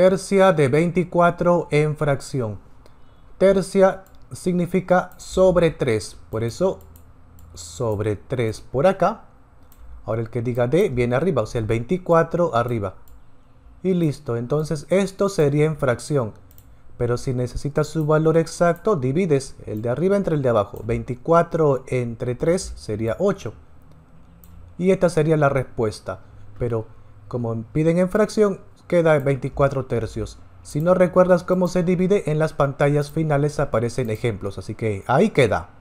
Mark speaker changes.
Speaker 1: Tercia de 24 en fracción. Tercia significa sobre 3. Por eso, sobre 3 por acá. Ahora el que diga D viene arriba, o sea, el 24 arriba. Y listo. Entonces, esto sería en fracción. Pero si necesitas su valor exacto, divides el de arriba entre el de abajo. 24 entre 3 sería 8. Y esta sería la respuesta. Pero como piden en fracción, queda en 24 tercios. Si no recuerdas cómo se divide, en las pantallas finales aparecen ejemplos, así que ahí queda.